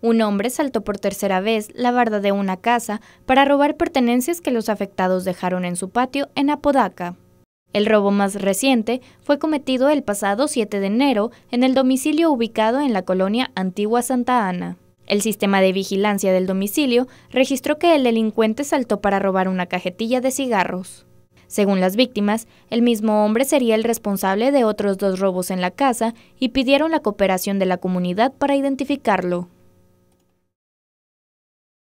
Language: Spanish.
Un hombre saltó por tercera vez la barda de una casa para robar pertenencias que los afectados dejaron en su patio en Apodaca. El robo más reciente fue cometido el pasado 7 de enero en el domicilio ubicado en la colonia Antigua Santa Ana. El sistema de vigilancia del domicilio registró que el delincuente saltó para robar una cajetilla de cigarros. Según las víctimas, el mismo hombre sería el responsable de otros dos robos en la casa y pidieron la cooperación de la comunidad para identificarlo.